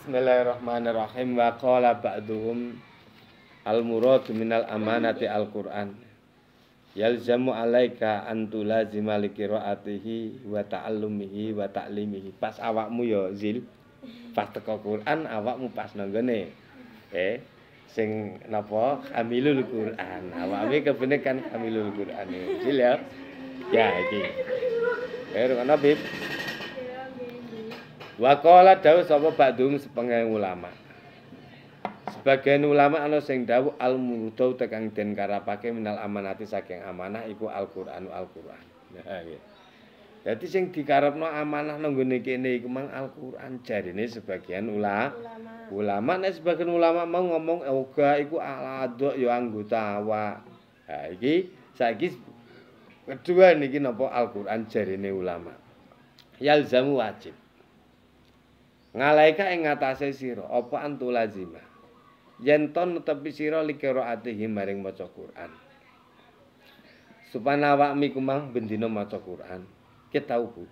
Bismillahirrahmanirrahim wa qala ba'duhum al min minal amanati al Qur'an yalzamu alaika antulazima qira'atihi wa ta'allumihi wa ta'limihi pas awakmu yo ya, zil pas teko Qur'an awakmu pas nanggone eh sing napa hamilul Qur'an awakmu kepene kan hamilul Qur'an zil ya ya iki Eh, ana bib. Wakola dawuh sapa ba'dhum sepengae ulama. Sebagian ulama ana sing dawuh al murdu tekang den karapake minal amanati saking amanah iku Al-Qur'an Al-Qur'an. Nah, nggih. Dadi sing dikarepno amanah nang ngene kene iku mang Al-Qur'an jarine sebagian ula, ulama. Ulama nek sebagian ulama mau ngomong oga eh, iku aladok ya anggota awak. Ha nah, iki saiki kedua niki napa Al-Qur'an jarine ulama. Yalzamu wajib. ngalaika ing ngatasé sira apa antu lazimah yen ton tepi sira likiraatihi maring maca Quran Supana wa miku mang maca Quran ki tau Bu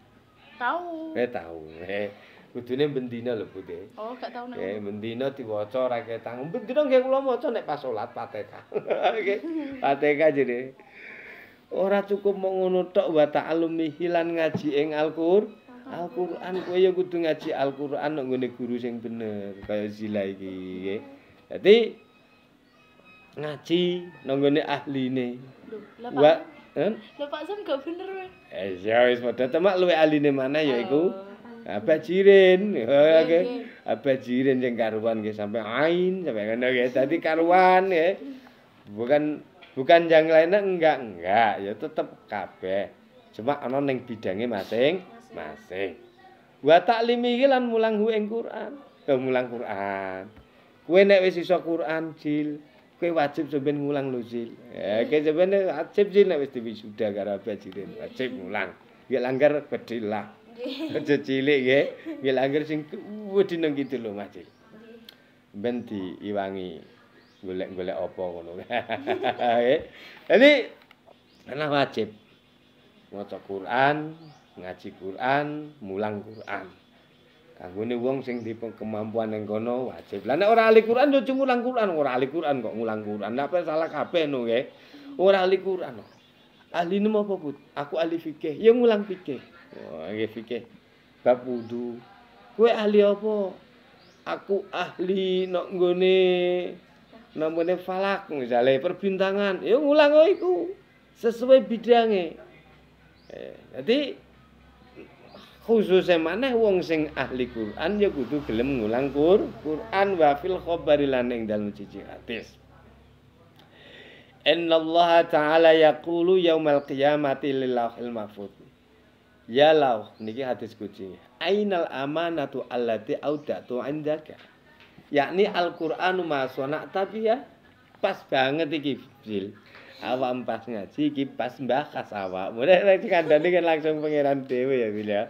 Tau Eh tau eh kudune ben lho Bu Oh gak tau nek Eh ben dina diwaca ra ketang ben dina nggih kula maca nek pas salat Fatihah Oke, Fatihah jene Ora cukup mung ngono tok wa ta'allumi hilan ngaji ing Al-Qur'an Al-Qur'an kowe kudu ngaji Al-Qur'an nang guru sing bener kaya Zila iki nggih. Dadi ngaji nang ngene ahline. Lho, Pak. Eh? Lho, Pak Sam gak bener. weh? Eh, ya wis padha temak luwe ahline mana ya iku. Oh. Apa jirin? Oke. Oh, Apa jirin sing karuan nggih sampai ain sampai ngono nggih. Dadi karuan nggih. Bukan bukan yang lainnya enggak enggak ya tetap kabeh. Cuma ana ning bidange masing. masing. Wa taklimi iki lan mulang ing Quran. mulang Quran. Kowe nek wis iso Quran jil, kowe wajib sampeyan ngulang lho jil. Ya kowe sampeyan wajib jil nek wis diwisuda karo bajirin, wajib mulang. Ya langgar bedilah. Aja cilik nggih. Ya langgar sing wedi nang gitu lho Mas Jil. Ben diiwangi golek-golek apa ngono. Jadi ana wajib maca Quran, ngaji Quran, mulang Quran. Kanggone wong sing di kemampuan ning kono wajib. Lah nek ora ahli Quran yo cuma mulang Quran, ora ahli Quran kok mulang Quran. Lah apa salah kabeh no nggih. Ora ahli Quran. No. Ahli nemu apa bud? Aku ahli fikih, yo mulang fikih. Oh, nggih fikih. Bab wudu. ahli apa? Aku ahli nok nggone namanya falak misalnya perbintangan, yuk ngulang iku sesuai bidangnya. Eh, nanti khususnya mana wong sing ahli Quran ya kudu gelem ngulang kur Quran wa fil khabari lan ing dalem cici hadis Inna Allah Ta'ala yaqulu yaumal qiyamati lil lauhil mahfuz Ya lauh niki hadis kunci Ainal amanatu allati audatu indaka yakni Al-Qur'anu ma tapi ya pas banget iki Jibril awak pas ngaji kipas pas mbakas awak. Mulai nek kandani kan langsung pangeran dhewe ya Bil ya.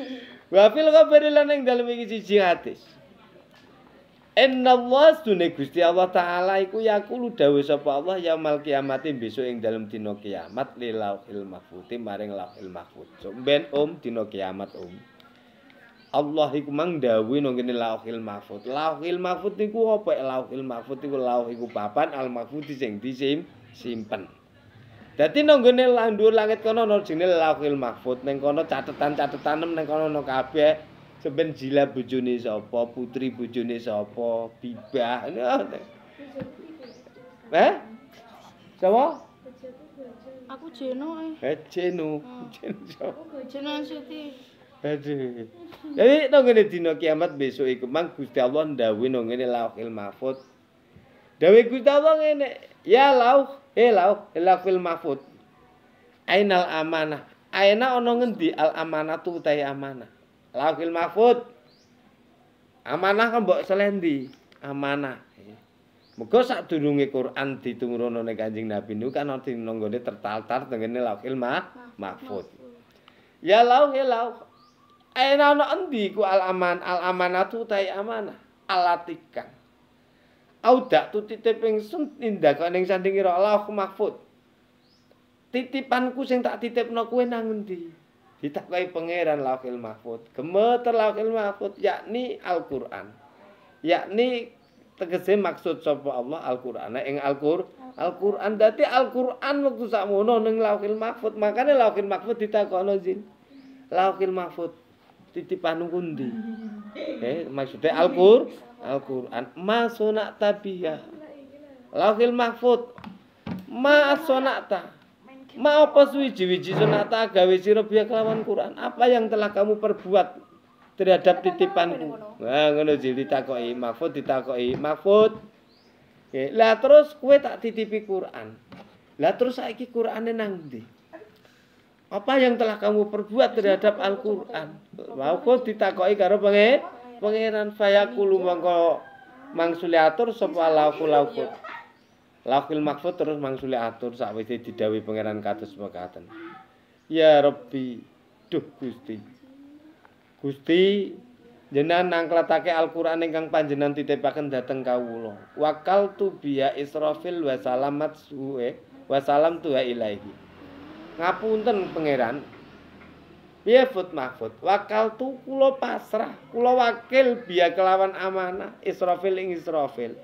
Wa fil khabari lan ing dalem iki siji hadis. Inna Allah sunne Gusti Allah taala iku yakulu dawuh sapa Allah mal kiamati besok yang dalam dina kiamat lilauhil mahfuti maring lauhil mahfud. So, ben om tinokiamat kiamat om. Allah iku mang dawuh nang kene lauhil mahfud. Lauhil mahfud niku apa? Lauhil mahfud iku lauh iku papan al mahfudi sing disim simpen. Dadi nanggone landhur langit kono ana jenenge Lauhil Mahfudz ning kono catetan-catetan nem ning kono ana kabeh jeneng jila bojone sapa, putri bojone sapa, bibah. Ah, eh? Sapa? Aku Jeno. Eh, eh Jeno. Hmm. Jeno Suti. Aduh. Jadi nanggone dina kiamat besok iku mang Gusti Allah ndawuhi nanggone Lauhil Mahfudz. Dawuh Gusti Allah ngene. Ya lauh, he lauh, lafil mahfud. Ainal amanah. Aina ono ngendi al amanah tu utai amanah. Lauhil mahfud. Amanah kan mbok selendi. Amanah. Muga sak durunge Quran ditumurun ning Kanjeng Nabi niku kan ana nanggone tertaltar tengene lauhil mah, mahfud. Ya lauh, he lauh. Aina ono endi ku al aman, al amanah tu amanah. Alatikan. Audak tu titip ingsun tindakane ning sandingira Lauh Mahfud. Titipanku sing tak titipno kuwe nang endi? Ditakoki pangeran Lauhil Mahfud. Gemeter Lauhil Mahfud yakni Al-Qur'an. Yakni tegese maksud sapa Allah Al-Qur'an ing Al-Qur'an Al-Qur'an dadi Al-Qur'an wektu sakmono ning Lauhil Mahfud makane Lauhil Mahfud ditakono jin Lauhil Mahfud titipan kundi eh maksudnya Al-Qur'an Al-Quran Masona tabiya Lauhil mahfud Ma sonata Ma apa suwiji-wiji sonata gawe sira biya kelawan Quran Apa yang telah kamu perbuat terhadap titipanku Nah ngono jil ditakoki mahfud ditakoki mahfud Oke, lah terus kue tak titipi Quran. Lah terus saiki Qur'ane nang ndi? Apa yang telah kamu perbuat terhadap Al-Qur'an? Mahfud karo pengen pangeran fayakulu mongko mangsuli atur sapa lauku lauku laukil makfud terus mangsuli atur sakwise didawi pangeran kados mekaten ya rabbi duh gusti gusti jenengan nangklatake Al-Qur'an ingkang panjenengan titipaken dhateng kawula wakal tu biya Israfil wa salamat suwe wa salam tuha ilahi ngapunten pangeran Biyafut mahfud Wakal tu kulo pasrah Kulo wakil biya kelawan amanah Israfil ing Israfil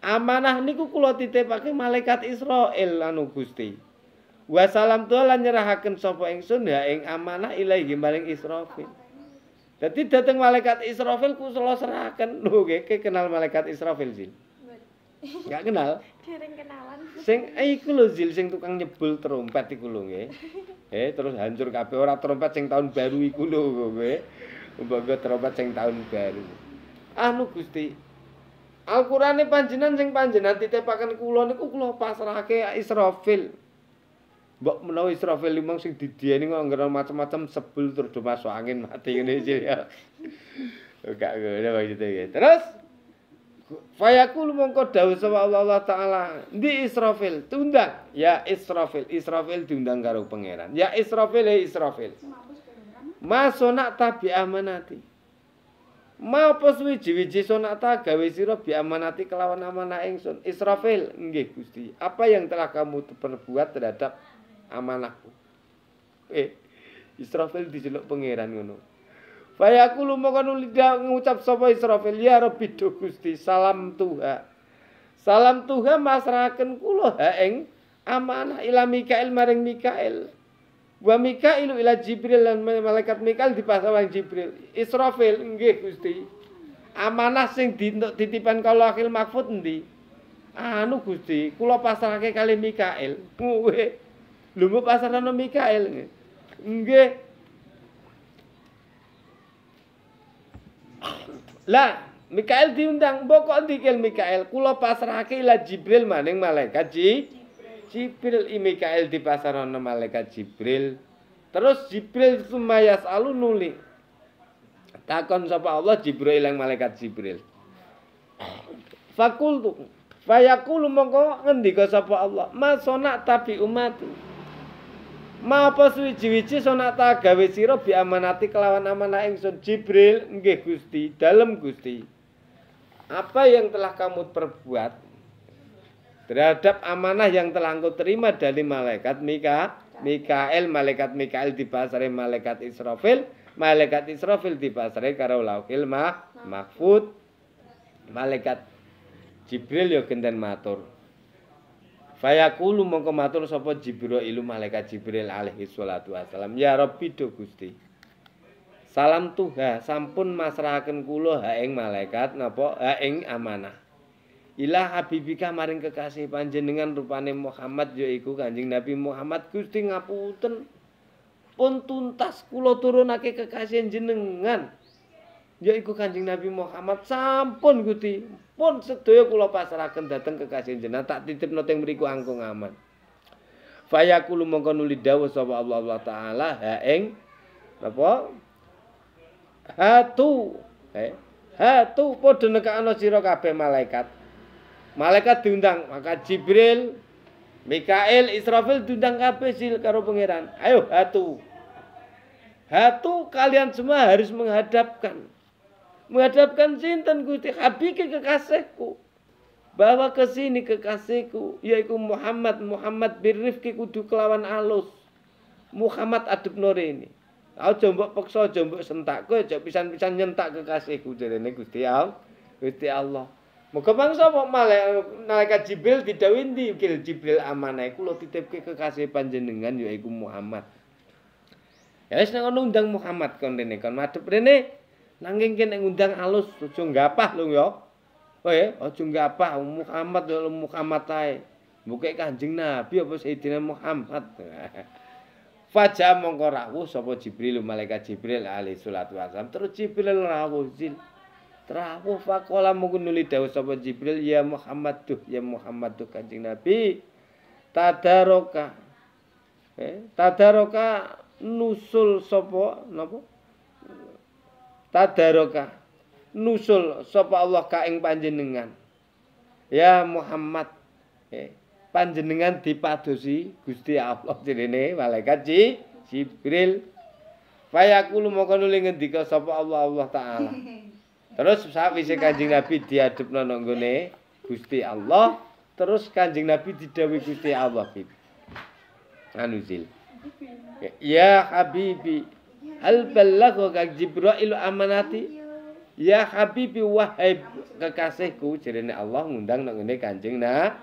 Amanah niku kulo titipake Malaikat Israel anu gusti Wa salam tu lan nyerahaken Sopo ing sun ya ing amanah Ilaihi maling Israfil Jadi dateng malaikat Israfil Kulo serahaken Lu kekenal malaikat Israfil sih Enggak kenal. Dereng kenalan. Sing eh, iku lho Zil sing tukang nyebul trompet iku lho nggih. Eh terus hancur kabeh ora trompet sing tahun baru iku lho kowe. Mbokke trompet sing tahun baru. Anu Gusti. Al-Qur'ane panjenengan sing panjenengan titipaken kula niku kula pasrahke Israfil. Mbok menawa Israfil limang sing didiyani kok ngger macam-macam sebul terus masuk angin mati ngene Zil ya. Enggak ngono maksudnya ya. Terus Fayakul mongko dawuh sapa Allah taala, di Israfil, tundang ya Israfil, Israfil diundang karo pangeran. Ya Israfil, ya Israfil." Masona tabi amanati. Ma apa suwi-wiji sonata gawe sira bi amanati kelawan amanah ingsun. Israfil, nggih Gusti, apa yang telah kamu perbuat terhadap amanahku? Eh, Israfil dijeluk pangeran ngono. Fayaqulu lumakan nulida ngucap sapa Israfil ya Rabbi do Gusti salam Tuha. Salam Tuha masrahaken kula ha ing amanah ila Mikail maring Mikail. Wa Mikail ila Jibril lan malaikat Mikail dipasawang Jibril. Israfil nggih Gusti. Amanah sing titipan kalau akhir mahfud endi? Anu Gusti, kula pasrahke kali Mikail. Kuwe. Lho mbok pasrahno Mikail. Nggih. Lah, Mikael diundang, mbok kok dikil Mikael? Kula pasrahake ila Jibril maning malaikat Ji. Jibril i Mikael dipasarono malaikat Jibril. Terus Jibril sumayas alu nuli. Takon sapa Allah Jibril yang malaikat Jibril. Fakultu Fayakulu mongko ngendika sapa Allah. Masona tapi umatku. Mapa suwiji-wiji sonata gawe sira bi amanati kelawan amanah ingsun Jibril nggih Gusti, dalem Gusti. Apa yang telah kamu perbuat terhadap amanah yang telah engkau terima dari malaikat Mika, Mikael, malaikat Mikael pasare malaikat Israfil, malaikat Israfil pasare karo laukil mah, mahfud, malaikat Jibril yo genden matur. Fayakulu mongko matur sapa Jibrilu malaikat Jibril alaihi salatu wasalam ya Rabbi do Gusti. Salam tuha sampun masrahaken kula ha ing malaikat napa ha amanah. Ilah habibika maring kekasih panjenengan rupane Muhammad yaiku Kanjeng Nabi Muhammad Gusti ngapunten pun tuntas kula turunake kekasih jenengan. Ya iku Kanjeng Nabi Muhammad sampun Gusti pun sedaya kula pasrahaken dhateng kekasih jenengan tak titip noteng mriku angkung aman fayaqulu mongko nuli dawuh sapa Allah, Allah taala ha ing apa hatu eh hatu padha nekakno sira kabeh malaikat malaikat diundang maka Jibril Mikael, Israfil diundang kabeh sil karo pangeran ayo hatu hatu kalian semua harus menghadapkan menghadapkan sinten Gusti habiki kekasihku bawa ke sini kekasihku yaitu Muhammad Muhammad bin Rifki kudu kelawan alus Muhammad adep nore ini Aku jombok peksa jombok sentak kowe aja pisan-pisan nyentak kekasihku jarene Gusti Allah Gusti Allah Muga mangsa kok malaikat Jibril didhawuhi ndi Kil Jibril amanah kula titipke kekasih panjenengan yaitu Muhammad Ya wis nang undang Muhammad kon rene kon madep rene Nanging kene ngundang alus aja gapah lho ya. Kowe aja gapah Muhammad lho ya, Muhammad ae. Mbukek Kanjeng Nabi apa Sayyidina Muhammad. Faja mongko rawuh sapa Jibril malaikat Jibril alaihi salatu wasalam. Terus Jibril rawuh zil. Terawuh fakola mungkin nuli dawuh sapa Jibril ya Muhammad tuh ya Muhammad tuh Kanjeng Nabi. Tadaroka. Eh, tadaroka nusul sapa napa? tadaroka nusul sapa Allah ka ing panjenengan ya Muhammad panjenengan dipadosi Gusti Allah jenenge malaikat ji Jibril fayakulu moko nuli ngendika sapa Allah Allah taala terus sak Kanjeng Nabi diadepno nang ngene Gusti Allah terus Kanjeng Nabi didhawuhi Gusti Allah Anuzil ya habibi Hal kak Jibril amanati? Ya habibi wahai kekasihku jerene Allah ngundang nang ngene Kanjeng nah.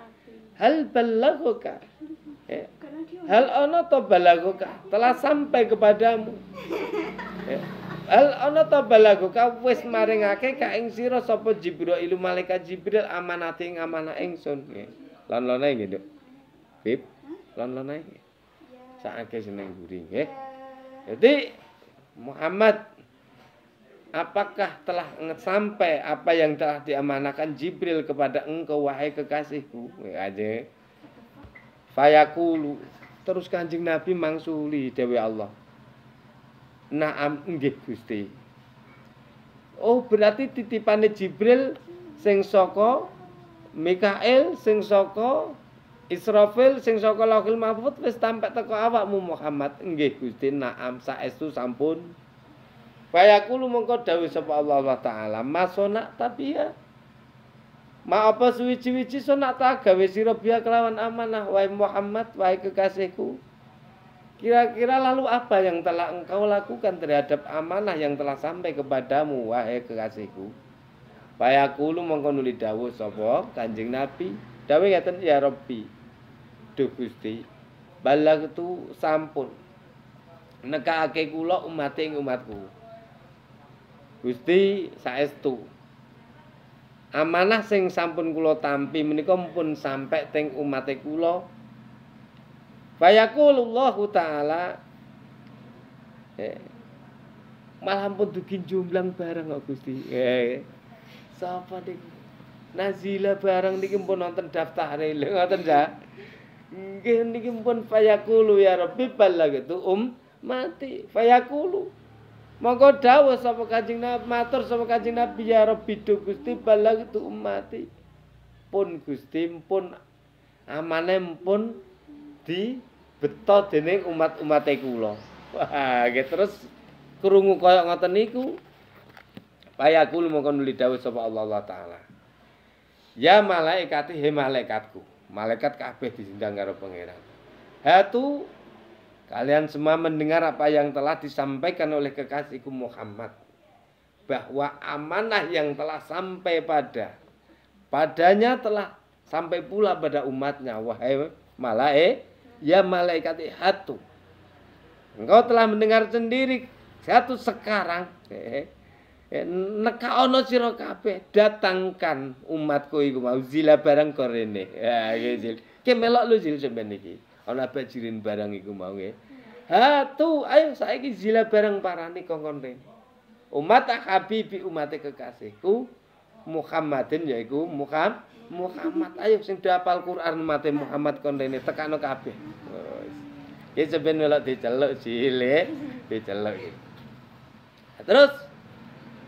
Hal balaghaka? Eh, hal ana ta balaghaka? Telah sampai kepadamu. Eh, hal ana ta balaghaka wis maringake ka ing sira sapa Jibril malaikat Jibril amanati ing amanah ingsun. Eh, Lon-lone nggih, Nduk. Pip. lan lone Sakake seneng guring nggih. Eh. Jadi Muhammad apakah telah sampai apa yang telah diamanahkan Jibril kepada engkau wahai kekasihku ya, aja fayakulu terus kanjeng Nabi mangsuli Dewi Allah naam nggih Gusti oh berarti titipannya Jibril sing saka Mikael sing Israfil sing saka lahil mahfud wis tampak teko awakmu Muhammad. Nggih Gusti, naam saestu sampun. Fayaqulu mongko dawuh sapa Allah Taala, masona tapi ya Ma apa suwici-wici sonak ta gawe sira kelawan amanah Wai Muhammad wai kekasihku. Kira-kira lalu apa yang telah engkau lakukan terhadap amanah yang telah sampai kepadamu wahai kekasihku? Fayaqulu mongko nuli dawuh sapa Kanjeng Nabi, Dawi ngerti ya Rabbi. Duh Gusti. itu sampun ake kula umat ing umatku. Gusti saestu. Amanah sing sampun kula tampi menika pun sampe teng umate kula. Fayaqulullahu taala eh, malah pun dugi jumlah barang kok Gusti. Eh. Sapa ding Nazila barang niki pun wonten daftare lho ngoten ya nggih niki pun fayakulu ya Rabbi balagh itu um mati fayakulu monggo dawuh sapa Kanjeng Nabi matur sapa Kanjeng Nabi ya Rabbi do Gusti balagh itu um mati pun Gusti pun amane pun di beto dening umat-umat kula wah nggih terus kerungu kaya ngoten niku fayakulu monggo nuli dawuh sapa Allah, Allah taala Ya malaikati he malaikatku malaikat kabeh disindang karo pangeran hatu kalian semua mendengar apa yang telah disampaikan oleh kekasihku Muhammad bahwa amanah yang telah sampai pada padanya telah sampai pula pada umatnya wahai malaik ya malaikat hatu engkau telah mendengar sendiri satu sekarang nekaono sira kabeh datangkan umatku iku mau zila barang korene ha ya, iki ke melok lu zil sampean iki ana bajirin barang iku mau nggih ha tu ayo saiki zila barang parani kongkon rene umat habibi umate kekasihku Muhammadin yaiku Muhammad Muhammad ayo sing dapal Quran mate Muhammad kon rene tekano kabeh Ya sampean melok diceluk cilik diceluk Terus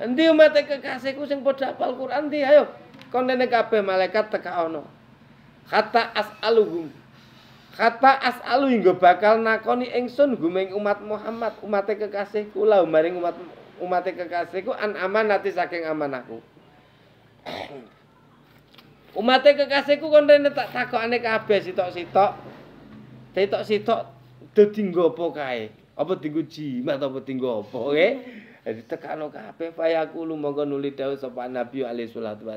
Endi umat kekasihku sing padha al Quran di ayo. Kondene kabeh malaikat teka ono. Kata as'aluhum. Kata as'alu hingga bakal nakoni ingsun gumeng umat Muhammad, umat kekasihku lah maring umat umat kekasihku an amanati saking amanahku. umat kekasihku kondene tak takokane kabeh sitok-sitok. Sitok-sitok dadi nggo apa kae? Apa dikuji, mak apa dinggo apa, nggih? ditekano kabeh payaku lumangka nuli dawuh sapa nabi alaihi salatu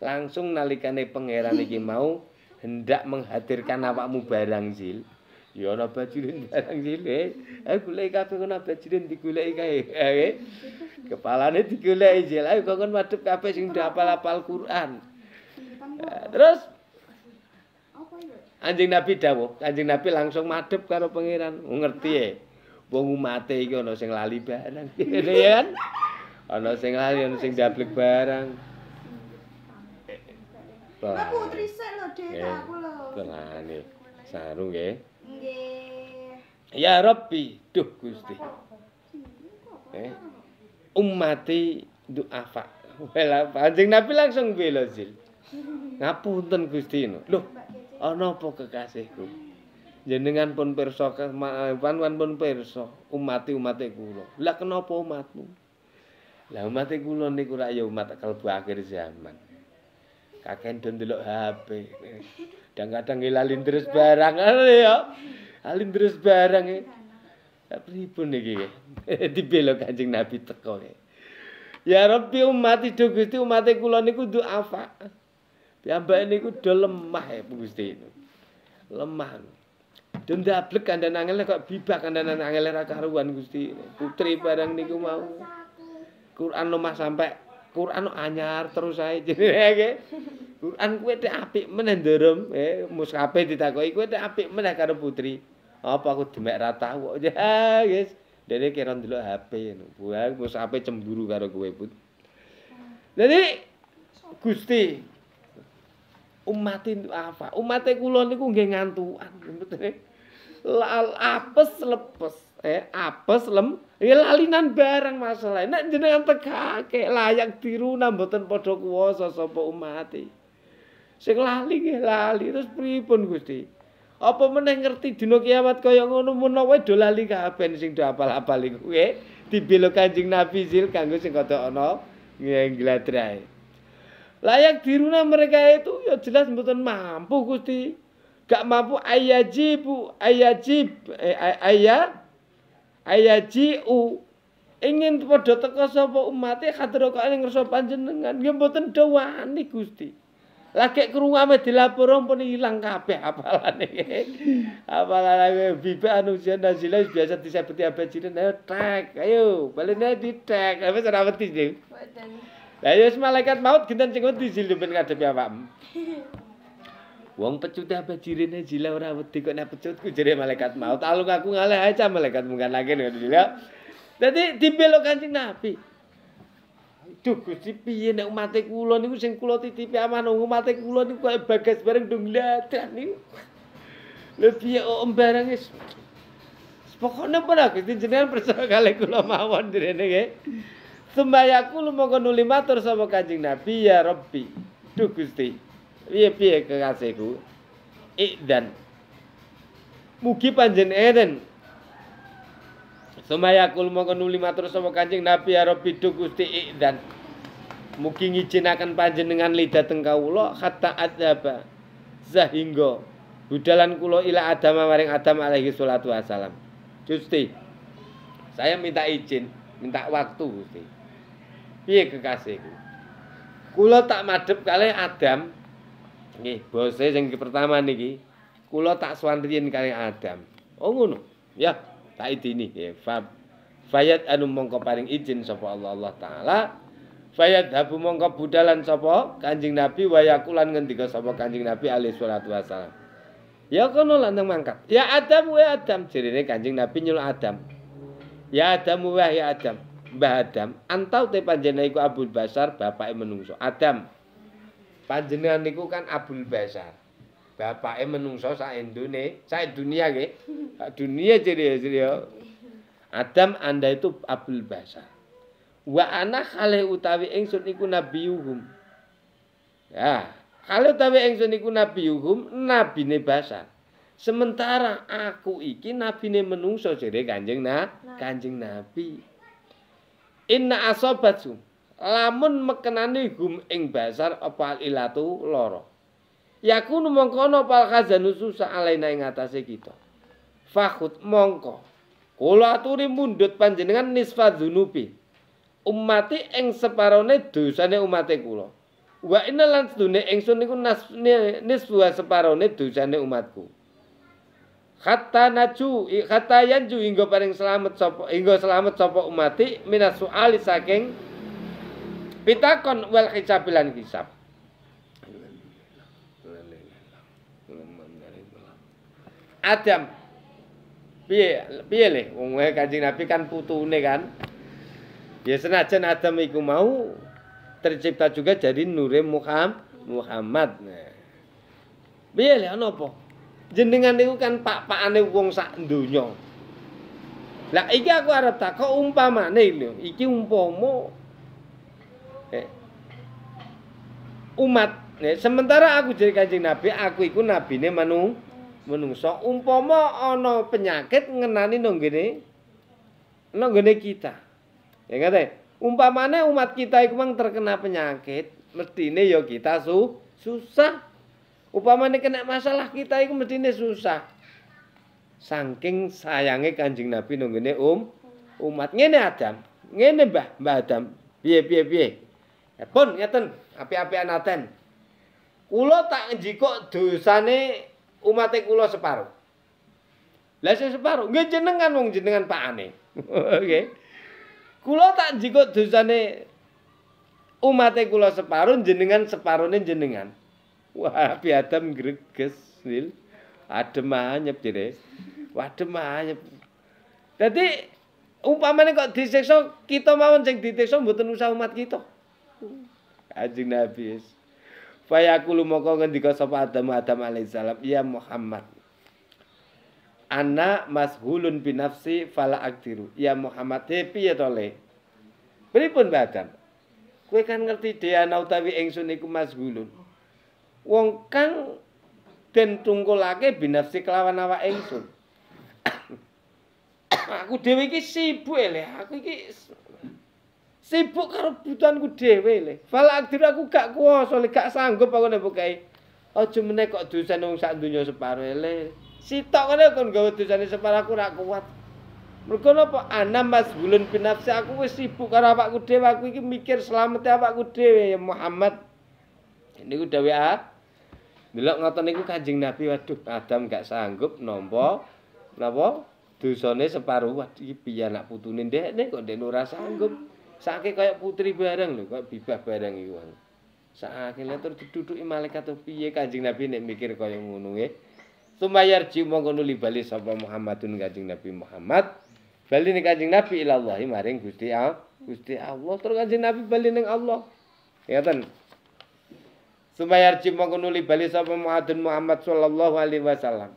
langsung nalikane pangeran iki mau hendak menghadirkan awakmu barang zil ya ana bajirin barang zil eh, eh goleki kabeh ana bajirin digoleki kae eh kepalane digoleki zil ayo kokon madhep kabeh sing hafal-hafal Quran terus anjing nabi dawuh anjing nabi langsung madhep karo pangeran ngerti ya eh. wong umate iki ana sing lali barang ya kan ana sing lali ana sing dablek barang Pak Putri sik lho Dek aku lho. Tenane saru nggih. Nggih. Ya Rabbi, duh Gusti. Eh. Ummati du'afa. Lah panjing Nabi langsung bela zil. Ngapunten Gusti no. Lho, ana apa kekasihku? Hmm. jenengan pun pirsa eh, wan pun perso, umati umate kula lah kenapa umatmu lah umate kula nih rak ya umat kalbu akhir zaman kakek don ndelok HP kadang-kadang ngelalin terus barang ya alin terus barang ya pripun iki dibelok Kanjeng Nabi teko ya ya Rabbi umat do Gusti umate kula niku duafa piyambake niku do lemah ya Gusti lemah Dendablek kandhane angel kok bibak kandhane angel ra karuan Gusti. Putri barang niku mau. Quran lemah sampai Quran anyar terus ae jenenge. Quran kuwi teh apik meneh nderem, eh muskape ditakoki kuwi tek apik meneh karo putri. Apa aku demek ra tau kok. Ya, guys. Dene kira ndelok HP ngono. Buah muskape cemburu karo kowe, Put. Jadi Gusti umatin apa? Umate kula niku ngantuan ngantukan. apes lepes eh apes lem ya lalinan barang masalah nek jenengan tegake layak diruna mboten padha kuwasa sapa umat sing lali ge lali terus pripun Gusti apa meneh ngerti dina kiamat kaya ngono menawa do lali kabeh sing do apal-apal iku ge dibelok kanjeng Nabi zil kanggo sing kado ana nggladrae layak diruna mereka itu ya jelas mboten mampu Gusti gak mampu ayajibu ayajib eh, ayah ayajiu ingin podo teko sapa umate hadro kok ning ngerso panjenengan nggih mboten dawani Gusti lagek krungu ame dilapor pun ilang kabeh apalane apalane bibe anu jeneng biasa disepeti abe ayo tek ayo bali ne di tek ame ora wedi ayo malaikat maut ginten cengut di jilu ben awakmu Wong pecut apa jirine jila ora wedi kok nek pecutku jere malaikat maut. Alung aku ngalah aja malaikat mungkin kan lagi ngono tadi Dadi dibelok kancing napi, Duh Gusti piye nek umate kula niku sing kula titipi amanah umate kula niku kaya bagas bareng dong ladan niku. Lho piye om barang wis Pokoknya pernah Gusti jenengan percaya kali kula mawon direne nggih. Sembayaku lumangka nuli matur sapa Kanjeng Nabi ya Rabbi. Duh Gusti piye-piye kekasihku dan mugi panjen eden Sumaya kul mongko nuli matur sapa Nabi ya Rabbi du Gusti dan mugi panjen panjenengan lidah tengkau lo hatta adzaba zahingo budalan kulo ila adama maring Adam alaihi salatu wasalam Gusti saya minta izin minta waktu Gusti piye kekasihku kulo tak madep kali Adam Nggih, bose sing pertama niki kula tak sowan riyin kali Adam. Oh ngono. Ya, tak idini. Ya, fab Fayat anu mongko paring izin sapa Allah Allah taala. Fayat habu mongko budalan sapa Kanjeng Nabi wayakulan ngendika sapa Kanjeng Nabi alaihi salatu wasalam. Ya kono yang mangkat. Ya Adam wa Adam jerene Kanjeng Nabi nyul Adam. Ya Adam wa ya Adam. Mbah Adam, antau te panjenengan iku Abul Basar bapake menungso. Adam, panjenengan niku kan Abul Basar. Bapake menungso sak endune, sak dunia nggih. Dunia ciri-ciri yo. Adam anda itu Abul Basar. Wa ana khale utawi ingsun iku nabiyuhum. Ya, khale utawi ingsun iku nabiyuhum, nabine basar. Sementara aku iki nabine menungso jere Kanjeng Kanjeng Nabi. Inna asabatum lamun mekenani gum ing basar apa ilatu loro. Ya mongkono mongko ana pal khazanu susah alaina ing atase kita. Fakhut mongko. Kula aturi mundut panjenengan nisfa dzunubi. Umati ing separone dosane umate Wa inna lan dune ingsun niku nisfa separone dosane umatku. Hatta naju hatta yanju hingga selamat sapa hingga selamat sapa umati minasu saking Pitakon wal hisabilan hisab. Adam piye piye le wong Kanjeng Nabi kan putune kan. Ya senajan Adam iku mau tercipta juga jadi nure Muhammad. Muhammad. Nah. Piye le ana apa? Jenengan niku kan pak-pakane wong sak donya. Lah iki aku arep kok umpamane lho, iki umpama Eh, umat ya, eh, sementara aku jadi kancing nabi aku iku nabi ini manu menungso umpomo penyakit ngenani nong gini nong kita ya kata umpamane umat kita iku mang terkena penyakit mesti ini yo kita su susah umpamane kena masalah kita iku mesti ini susah saking sayangnya kanjing nabi nong um umat ngene adam ngene mbah mbah adam biye biye biye Ya pun ngeten, api-apian aten. Kulo tak njikok dosane umat kulo separo. Lah sing separo, nggih jenengan wong jenengan pakane. Nggih. kulo tak njikok dosane umat kulo separo jenengan separone jenengan. Wah, api adem greges, Nil. Adem anyep jere. Wah, adem anyep. Dadi umpamane kok disiksa kita mawon sing ditiksa mboten usaha umat kita. aku. Anjing Nabi. Fayakulu moko ngendika sapa Adam Adam alaihissalam, ya Muhammad. Anak mashulun binafsi fala aktiru. Ya Muhammad tepi ya tole. Pripun Pak Adam? Kowe kan ngerti dia ana utawi ingsun iku mashulun. Wong kang den tungkulake binafsi kelawan awak ingsun. aku dhewe iki sibuk le, aku iki sibuk karo kebutuhanku dhewe le. Falakdir aku gak kuoso le, gak sanggup aku nek pokoke. Aja meneh kok dosen wong sak donya separo le. Sitok ngene kon gawe dosane separo aku rak kuat. Mergo napa anam mas bulan binafsi aku wis sibuk karo awakku dhewe, aku iki mikir slamete awakku dhewe ya Muhammad. Ini ku dawe ah. Delok ngoten niku Kanjeng Nabi waduh Adam gak sanggup nampa napa dosane separo waduh iki piye anak putune ndek nek kok ndek ora sanggup. Saake kaya putri bareng lho, kok bibah bareng iku. Saake lha tur dituthuki malaikat to piye Kanjeng Nabi nek mikir kaya ngono nggih. Sumayar ji nuli bali sapa Muhammadun Kanjeng Nabi Muhammad. Bali ni Kanjeng Nabi ila Allah maring Gusti Allah. Gusti Allah tur Kanjeng Nabi bali ning Allah. Ya ten. Sumayar ji nuli bali sapa Muhammadun Muhammad sallallahu alaihi wasallam.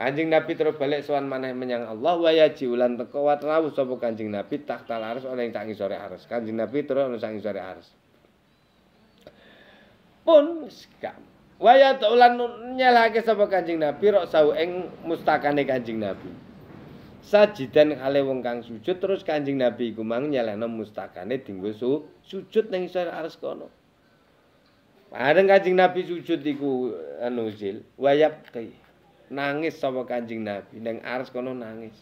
Kanjeng Nabi terus balik sowan maneh menyang Allah wa yaji ulan teko wa sopo sapa Kanjeng Nabi tahtal arus ana yang tak sore arus. Kanjeng Nabi terus ana tangi sore arus. Pun gak wa ya ulan nyelake sapa Kanjeng Nabi rok sawu ing mustakane Kanjeng Nabi. Sajidan kale wong kang sujud terus Kanjeng Nabi iku mang nyelehno mustakane dinggo su, sujud ning sore arus kono. Bareng Kanjeng Nabi sujud iku anuzil wayap kaya nangis sama Kanjeng Nabi ning ars kono nangis.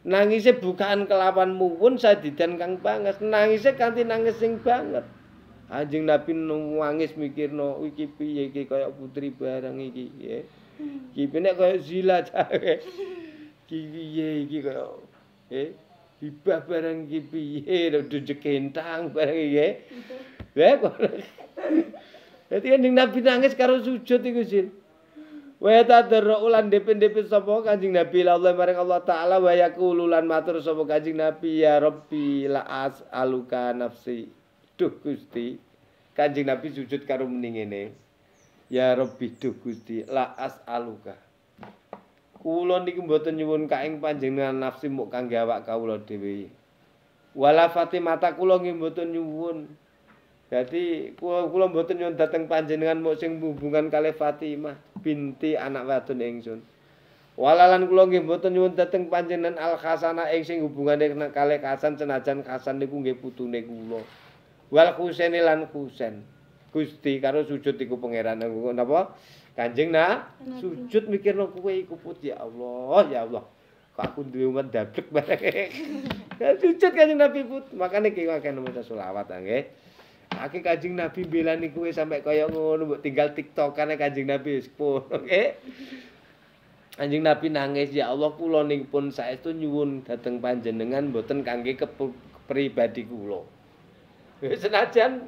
nangisnya bukaan kelapan muwun sadidan kang banget, nangisnya kanti nangis sing banget. Kanjeng Nabi nangis mikirno iki piye iki kaya putri bareng iki ya. Iki pene kaya zila cawe ya. Iki piye iki kaya eh ya. hibah bareng iki piye lho kentang bareng iki. Ya kok. Dadi Kanjeng Nabi nangis karo sujud iku sih. Wa tadarru ulan dipin-dipin sapa Kanjeng Nabi Allah maring Allah taala wa yaqulu lan matur sapa Kanjeng Nabi ya Rabbi la'as aluka nafsi. Duh Gusti. Kanjeng Nabi sujud karo muni ngene. Ya Rabbi duh Gusti la as'aluka. Kula niki mboten nyuwun kaing panjenengan nafsi muk kangge awak kawula dhewe. Wala Fatimah ta kula nggih mboten nyuwun Jadi kula kula mboten nyuwun dateng panjenengan mung sing hubungan kalih Fatimah binti anak wadon ingsun. Walalan kula nggih mboten nyuwun dateng panjenengan Al Hasanah ing sing hubungane kalih Hasan senajan Hasan niku nggih putune kula. Wal Husain lan Husain. Gusti karo sujud iku pangeran napa? Kanjeng Nak, sujud mikirno kowe iku putih ya Allah, ya Allah. aku duwe umat dablek bareng. Sujud Kanjeng Nabi put, makane kiwa kene maca selawat nggih. Aki anjing Nabi belani ya sampai kaya ngono tinggal tinggal karena anjing Nabi wis oke. Okay? Nabi nangis, "Ya Allah, kula ning pun itu nyuwun dateng panjenengan buatan kangge kepribadi kulo. Wis senajan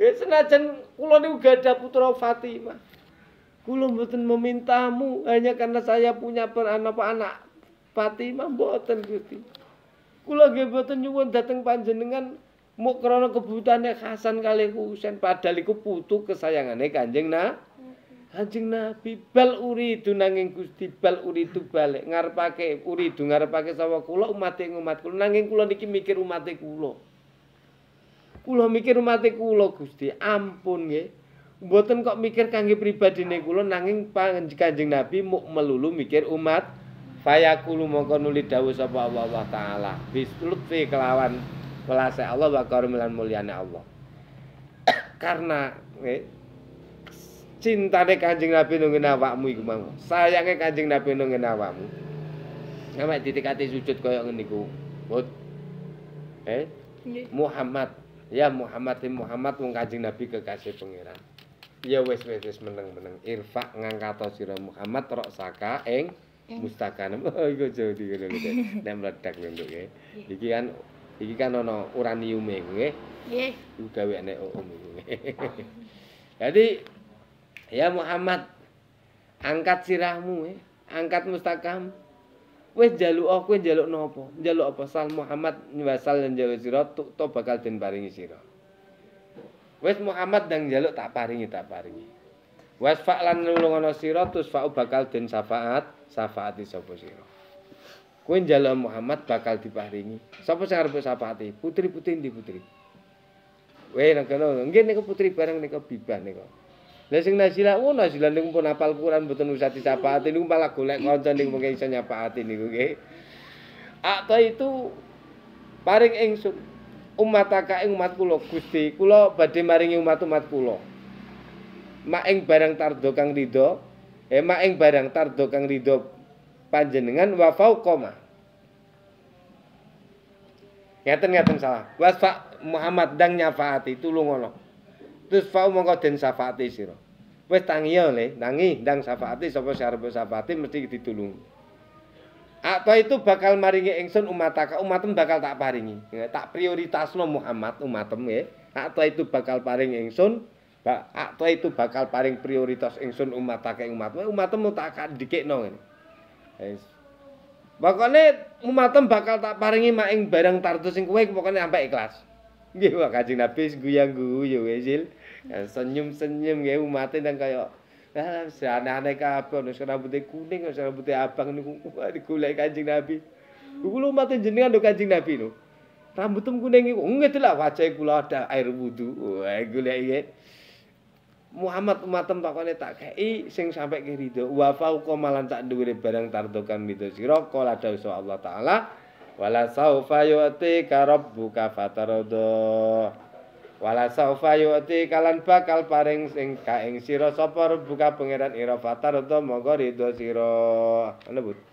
wis senajan kula niku gadah putra Fatimah. kulo mboten memintamu hanya karena saya punya peran apa anak Fatimah buatan Gusti. Kulo nggih mboten nyuwun dateng panjenengan Muk krono kebutuhannya Hasan kali Husain padahal iku putu kesayangannya kanjeng na. Kanjeng Nabi bal uri itu nanging gusti bal uri itu balik ngarepake uri itu ngarepake sawa kulo umat yang umat kulo nanging kula niki mikir umat kula kula mikir umat kula gusti ampun ya. Mboten kok mikir kangge pribadi nih kulo nanging panjeng kanjeng Nabi muk melulu mikir umat. Fayakulu mongko nuli dawu sapa Allah wa Taala. Bis lutfi kelawan Melasai Allah wa karumilan muliannya Allah. Karena eh, cintane Kanjeng Nabi nunggu awakmu iku mau. sayangnya Kanjeng Nabi nunggu awakmu. Sampai ditikati sujud kaya ngene iku. Bud. Eh? Muhammad. Ya Muhammad ya, Muhammad wong Kanjeng Nabi kekasih pangeran. Ya wes wes wes meneng-meneng irfa ngangkat sira Muhammad rok saka eng mustakanam. Oh iku jauh dikene. Nek meledak nduke. jadi iya. kan iki kan ana uranium e kuwi nggih iki gawe nek dadi ya Muhammad angkat sirahmu eh. angkat mustakam wis njaluk oh, kowe njaluk napa njaluk apa sal Muhammad nyuwasal njaluk sira to bakal den paringi sira wis Muhammad ndang njaluk tak paringi tak paringi wasfa lan nulungono sira fa bakal den syafaat syafaati sapa sira kowe njaluk Muhammad bakal diparingi. Sapa sing arep sapati? Putri-putri ndi putri? Weh nek ngono, nggih putri bareng niku bibah niku. Lah sing nasila, oh nasila niku pun hafal Quran mboten usah disapati niku malah golek kanca niku mung iso nyapati niku nggih. Akta itu paring ingsun umataka ing umat kula Gusti, kula badhe maringi umat-umat kula. Mak ing barang tardo kang rido, eh ing barang tardo kang rido panjenengan wa fauqoma. Ngeten-ngeten salah. Wa Muhammad dang nyafaati tulungono. Terus fau mongko den syafaati sira. Wis ya le, tangi dang syafaati sapa sing syafaati mesti ditulung. Atau itu bakal maringi ingsun umataka, umatem bakal tak paringi. Ya, tak prioritas prioritasno Muhammad umatem ya. Atau itu bakal paring ingsun Ba, itu bakal paring prioritas ingsun umat umatem, umatem Umatmu tak dikekno ngene. Ya. Wis. Pokoke bakal tak paringi maing barang tartu sing kowe pokoke sampe ikhlas. Nggih, Pak Kanjeng Nabi guyang-guyu wis. Senyum-senyum nggih umate nang kaya Alah, seandainya kabar, sekarang putih kuning, sekarang putih abang, ini kulai kancing Nabi. Kukulu mati jenengan do kancing Nabi, ini. Rambutmu kuning, ini. Enggak, itulah wajahnya kulau ada air wudhu. Wah, kulai ini. Muhammad umat tempakane tak kei sing sampe ke ridho wa fauqa malan tak duwire barang tartukan mito sira kala dawuh Allah taala wala saufa yuti ka rabbuka fatarudo wala saufa yuti kalan bakal paring sing kaing sira sapa rabbuka pangeran ira fatarudo monggo ridho sira ngene